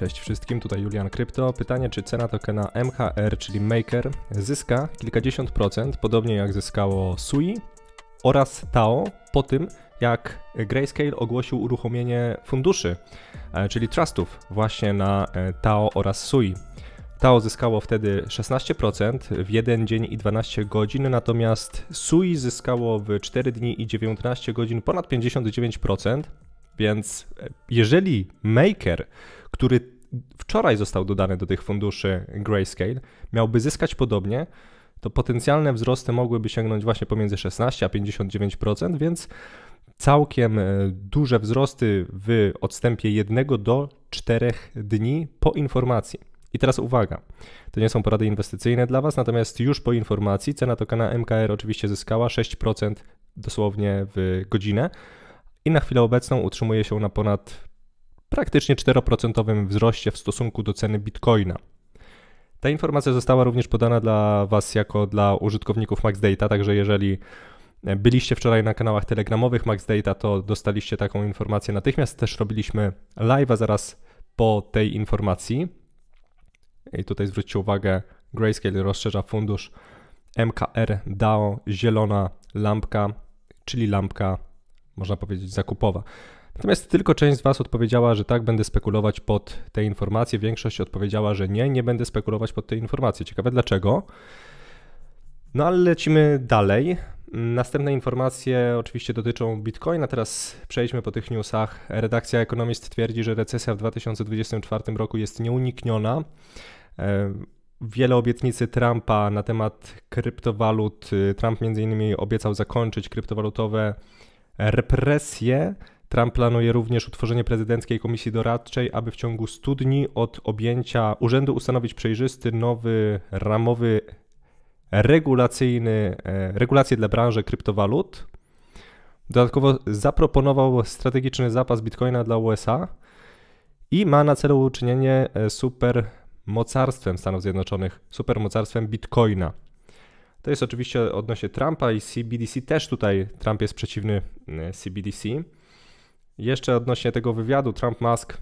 Cześć wszystkim, tutaj Julian Krypto. Pytanie, czy cena tokena MHR, czyli Maker, zyska kilkadziesiąt procent, podobnie jak zyskało SUI oraz TAO po tym, jak Grayscale ogłosił uruchomienie funduszy, e, czyli trustów właśnie na e, TAO oraz SUI. TAO zyskało wtedy 16% w 1 dzień i 12 godzin, natomiast SUI zyskało w 4 dni i 19 godzin ponad 59%. Więc e, jeżeli maker, który wczoraj został dodany do tych funduszy Grayscale, miałby zyskać podobnie, to potencjalne wzrosty mogłyby sięgnąć właśnie pomiędzy 16 a 59%, więc całkiem e, duże wzrosty w odstępie 1 do 4 dni po informacji. I teraz uwaga, to nie są porady inwestycyjne dla Was, natomiast już po informacji cena tokena MKR oczywiście zyskała 6% dosłownie w godzinę i na chwilę obecną utrzymuje się na ponad praktycznie 4% wzroście w stosunku do ceny bitcoina. Ta informacja została również podana dla Was jako dla użytkowników MaxData, także jeżeli byliście wczoraj na kanałach telegramowych MaxData, to dostaliście taką informację natychmiast. Też robiliśmy live'a zaraz po tej informacji. I tutaj zwróćcie uwagę, Grayscale rozszerza fundusz MKR DAO Zielona Lampka, czyli lampka można powiedzieć, zakupowa. Natomiast tylko część z Was odpowiedziała, że tak, będę spekulować pod te informacje. Większość odpowiedziała, że nie, nie będę spekulować pod te informacje. Ciekawe dlaczego. No ale lecimy dalej. Następne informacje oczywiście dotyczą Bitcoina. Teraz przejdźmy po tych newsach. Redakcja Ekonomist twierdzi, że recesja w 2024 roku jest nieunikniona. E, wiele obietnicy Trumpa na temat kryptowalut. E, Trump między innymi obiecał zakończyć kryptowalutowe represje. Trump planuje również utworzenie prezydenckiej komisji doradczej, aby w ciągu 100 dni od objęcia urzędu ustanowić przejrzysty nowy ramowy regulacyjny, e, regulacje dla branży kryptowalut. Dodatkowo zaproponował strategiczny zapas bitcoina dla USA i ma na celu uczynienie e, supermocarstwem Stanów Zjednoczonych, supermocarstwem bitcoina. To jest oczywiście odnośnie Trumpa i CBDC. Też tutaj Trump jest przeciwny CBDC. E, Jeszcze odnośnie tego wywiadu Trump-Musk.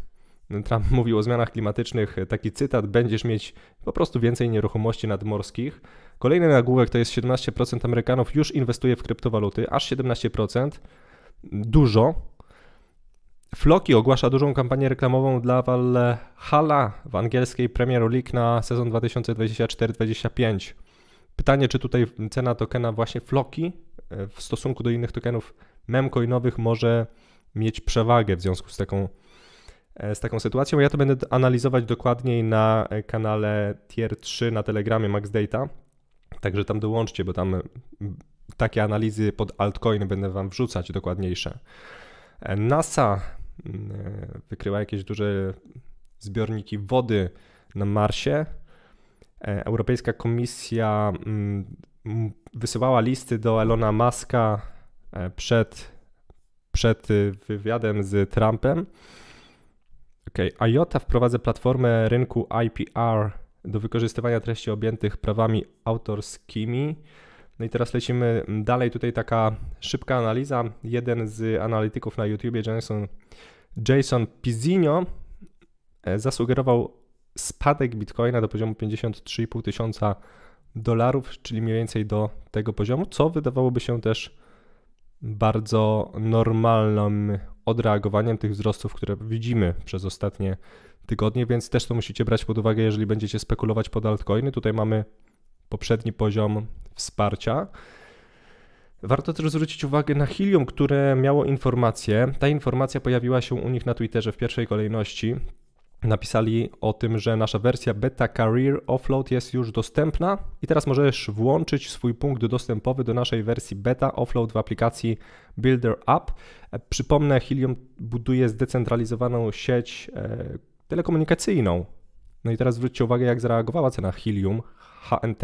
Trump e, mówił o zmianach klimatycznych, e, taki cytat, będziesz mieć po prostu więcej nieruchomości nadmorskich. Kolejny nagłówek to jest 17% Amerykanów już inwestuje w kryptowaluty, aż 17%. Dużo. Floki ogłasza dużą kampanię reklamową dla Valhalla w angielskiej Premier League na sezon 2024-2025. Pytanie, czy tutaj cena tokena właśnie Floki e, w stosunku do innych tokenów memcoinowych może mieć przewagę w związku z taką, e, z taką sytuacją. Ja to będę analizować dokładniej na e, kanale Tier 3 na Telegramie Max Data. Także tam dołączcie, bo tam takie analizy pod altcoiny będę Wam wrzucać dokładniejsze. NASA wykryła jakieś duże zbiorniki wody na Marsie. E, Europejska Komisja mm, wysyłała listy do Elona Muska e, przed, przed y, wywiadem z Trumpem. Okay. IOTA wprowadza platformę rynku IPR do wykorzystywania treści objętych prawami autorskimi. No i teraz lecimy dalej. Tutaj taka szybka analiza. Jeden z analityków na YouTubie, Jason, Jason Pizzinio, e, zasugerował spadek bitcoina do poziomu 53,5 tysiąca dolarów, czyli mniej więcej do tego poziomu, co wydawałoby się też bardzo normalnym odreagowaniem tych wzrostów, które widzimy przez ostatnie tygodnie, więc też to musicie brać pod uwagę, jeżeli będziecie spekulować pod altcoiny. Tutaj mamy poprzedni poziom wsparcia. Warto też zwrócić uwagę na Helium, które miało informację. Ta informacja pojawiła się u nich na Twitterze w pierwszej kolejności napisali o tym, że nasza wersja Beta Career Offload jest już dostępna i teraz możesz włączyć swój punkt dostępowy do naszej wersji Beta Offload w aplikacji Builder App. Przypomnę, Helium buduje zdecentralizowaną sieć e, telekomunikacyjną. No i teraz zwróćcie uwagę, jak zareagowała cena Helium HNT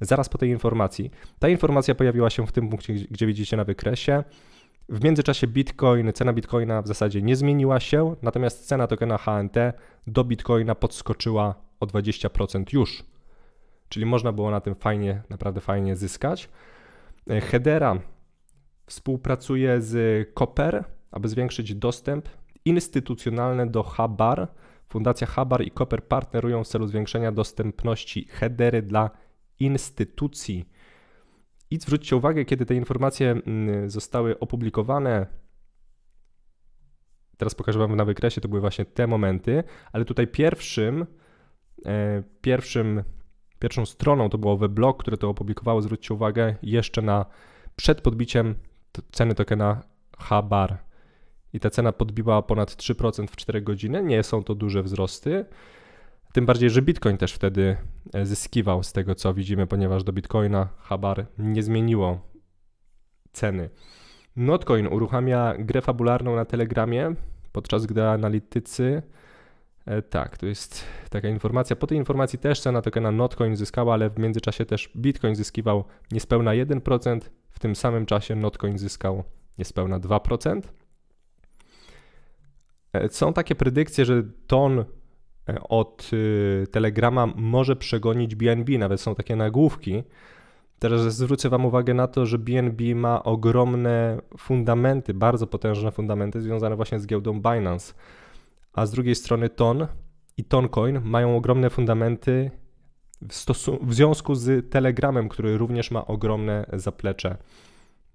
zaraz po tej informacji. Ta informacja pojawiła się w tym punkcie, gdzie widzicie na wykresie. W międzyczasie Bitcoin, cena Bitcoina w zasadzie nie zmieniła się, natomiast cena tokena HNT do Bitcoina podskoczyła o 20% już. Czyli można było na tym fajnie, naprawdę fajnie zyskać. E, Hedera współpracuje z Koper, aby zwiększyć dostęp instytucjonalny do Habar. Fundacja Habar i Koper partnerują w celu zwiększenia dostępności Hedery dla instytucji i zwróćcie uwagę, kiedy te informacje mm, zostały opublikowane, teraz pokażę Wam na wykresie, to były właśnie te momenty, ale tutaj pierwszym, e, pierwszym pierwszą stroną to było weblog, które to opublikowało, zwróćcie uwagę, jeszcze na przed podbiciem ceny tokena HBAR. I ta cena podbiła ponad 3% w 4 godziny. Nie są to duże wzrosty. Tym bardziej, że Bitcoin też wtedy e, zyskiwał z tego, co widzimy, ponieważ do Bitcoina Habar nie zmieniło ceny. Notcoin uruchamia grę fabularną na Telegramie, podczas gdy analitycy. E, tak, to jest taka informacja. Po tej informacji też cena tokena Notcoin zyskała, ale w międzyczasie też Bitcoin zyskiwał niespełna 1%. W tym samym czasie Notcoin zyskał niespełna 2%. E, są takie predykcje, że ton E, od y, Telegrama może przegonić BNB, nawet są takie nagłówki. Teraz zwrócę Wam uwagę na to, że BNB ma ogromne fundamenty, bardzo potężne fundamenty związane właśnie z giełdą Binance. A z drugiej strony Ton i Toncoin mają ogromne fundamenty w, w związku z Telegramem, który również ma ogromne zaplecze.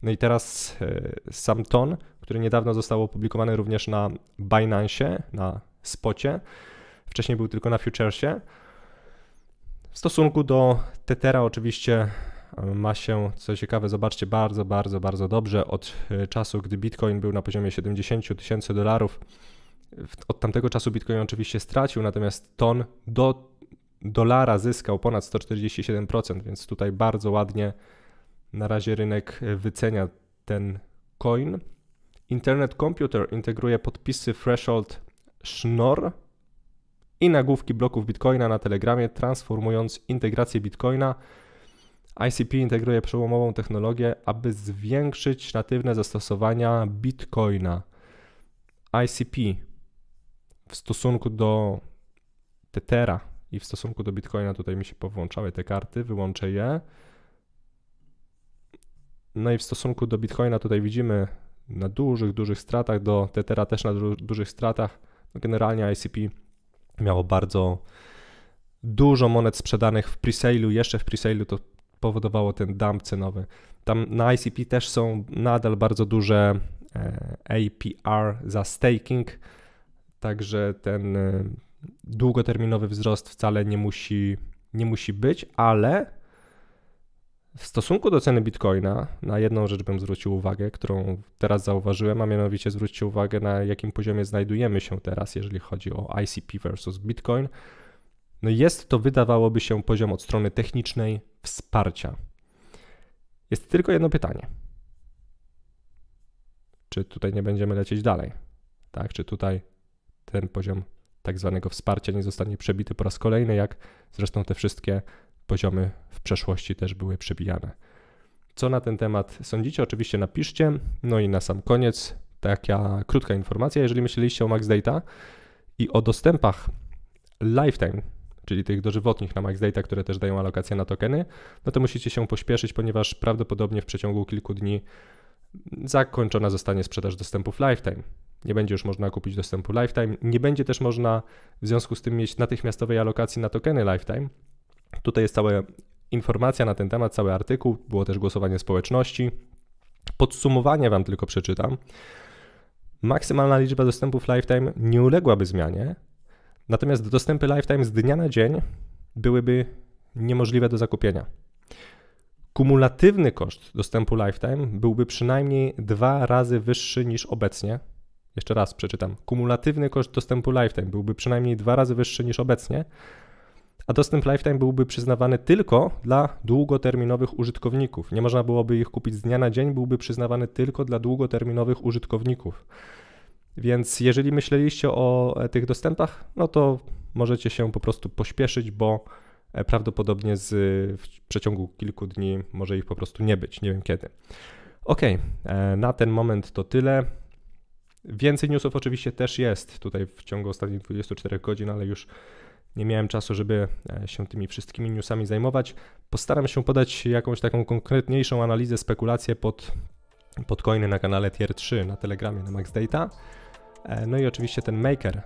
No i teraz e, sam Ton, który niedawno został opublikowany również na Binance, na spocie, wcześniej był tylko na futuresie. W stosunku do Tetera oczywiście e, ma się, co ciekawe, zobaczcie, bardzo, bardzo, bardzo dobrze od e, czasu, gdy Bitcoin był na poziomie 70 tysięcy dolarów. Od tamtego czasu Bitcoin oczywiście stracił, natomiast ton do dolara zyskał ponad 147%, więc tutaj bardzo ładnie na razie rynek e, wycenia ten coin. Internet Computer integruje podpisy Threshold Schnorr i nagłówki bloków Bitcoina na Telegramie, transformując integrację Bitcoina. ICP integruje przełomową technologię, aby zwiększyć natywne zastosowania Bitcoina. ICP w stosunku do Tethera i w stosunku do Bitcoina tutaj mi się powłączały te karty, wyłączę je. No i w stosunku do Bitcoina tutaj widzimy na dużych, dużych stratach, do Tethera też na dużych stratach. No generalnie ICP miało bardzo dużo monet sprzedanych w presale'u, jeszcze w presale'u to powodowało ten dump cenowy. Tam na ICP też są nadal bardzo duże e, APR za staking, także ten e, długoterminowy wzrost wcale nie musi, nie musi być, ale w stosunku do ceny bitcoina, na jedną rzecz bym zwrócił uwagę, którą teraz zauważyłem, a mianowicie zwróćcie uwagę na jakim poziomie znajdujemy się teraz, jeżeli chodzi o ICP versus bitcoin. No jest to, wydawałoby się, poziom od strony technicznej wsparcia. Jest tylko jedno pytanie. Czy tutaj nie będziemy lecieć dalej? Tak, czy tutaj ten poziom tak zwanego wsparcia nie zostanie przebity po raz kolejny, jak zresztą te wszystkie poziomy w przeszłości też były przebijane. Co na ten temat sądzicie? Oczywiście napiszcie. No i na sam koniec taka krótka informacja. Jeżeli myśleliście o MaxData i o dostępach lifetime, czyli tych dożywotnich na MaxData, które też dają alokację na tokeny, no to musicie się pośpieszyć, ponieważ prawdopodobnie w przeciągu kilku dni zakończona zostanie sprzedaż dostępów lifetime. Nie będzie już można kupić dostępu lifetime. Nie będzie też można w związku z tym mieć natychmiastowej alokacji na tokeny lifetime, Tutaj jest cała informacja na ten temat, cały artykuł, było też głosowanie społeczności. Podsumowanie Wam tylko przeczytam. Maksymalna liczba dostępów lifetime nie uległaby zmianie, natomiast dostępy lifetime z dnia na dzień byłyby niemożliwe do zakupienia. Kumulatywny koszt dostępu lifetime byłby przynajmniej dwa razy wyższy niż obecnie. Jeszcze raz przeczytam. Kumulatywny koszt dostępu lifetime byłby przynajmniej dwa razy wyższy niż obecnie, a dostęp lifetime byłby przyznawany tylko dla długoterminowych użytkowników. Nie można byłoby ich kupić z dnia na dzień, byłby przyznawany tylko dla długoterminowych użytkowników. Więc jeżeli myśleliście o e, tych dostępach, no to możecie się po prostu pośpieszyć, bo e, prawdopodobnie z, w przeciągu kilku dni może ich po prostu nie być, nie wiem kiedy. Ok, e, na ten moment to tyle. Więcej newsów oczywiście też jest tutaj w ciągu ostatnich 24 godzin, ale już nie miałem czasu, żeby e, się tymi wszystkimi newsami zajmować. Postaram się podać jakąś taką konkretniejszą analizę, spekulację pod, pod coiny na kanale Tier 3 na Telegramie, na MaxData. E, no i oczywiście ten maker.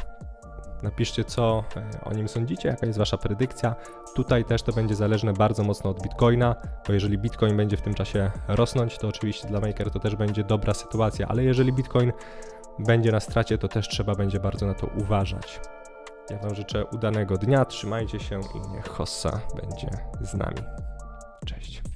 Napiszcie, co e, o nim sądzicie, jaka jest Wasza predykcja. Tutaj też to będzie zależne bardzo mocno od Bitcoina, bo jeżeli Bitcoin będzie w tym czasie rosnąć, to oczywiście dla Maker to też będzie dobra sytuacja, ale jeżeli Bitcoin będzie na stracie, to też trzeba będzie bardzo na to uważać. Ja Wam życzę udanego dnia, trzymajcie się i niech Hossa będzie z nami. Cześć.